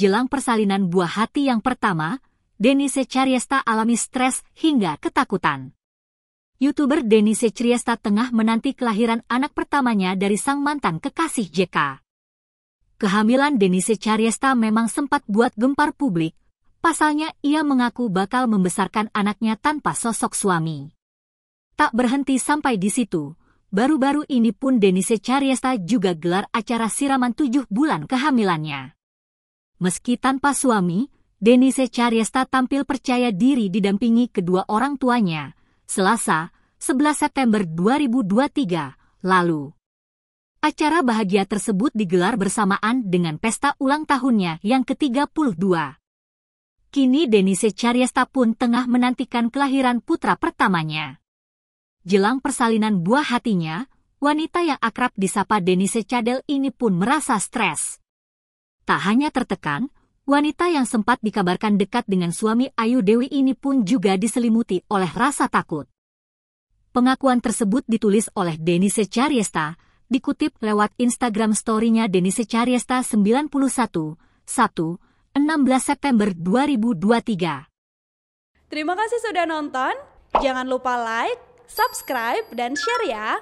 jelang persalinan buah hati yang pertama, Denise Cariesta alami stres hingga ketakutan. Youtuber Denise Cariesta tengah menanti kelahiran anak pertamanya dari sang mantan kekasih JK. Kehamilan Denise Cariesta memang sempat buat gempar publik, pasalnya ia mengaku bakal membesarkan anaknya tanpa sosok suami. Tak berhenti sampai di situ, baru-baru ini pun Denise Cariesta juga gelar acara siraman tujuh bulan kehamilannya. Meski tanpa suami, Denise Cariesta tampil percaya diri didampingi kedua orang tuanya, Selasa, 11 September 2023, lalu. Acara bahagia tersebut digelar bersamaan dengan pesta ulang tahunnya yang ke-32. Kini Denise Cariesta pun tengah menantikan kelahiran putra pertamanya. Jelang persalinan buah hatinya, wanita yang akrab disapa Denise Cadel ini pun merasa stres. Tak hanya tertekan, wanita yang sempat dikabarkan dekat dengan suami Ayu Dewi ini pun juga diselimuti oleh rasa takut. Pengakuan tersebut ditulis oleh Denise Cariesta, dikutip lewat Instagram story-nya Denise Cariesta 91, 1, 16 September 2023. Terima kasih sudah nonton, jangan lupa like, subscribe, dan share ya!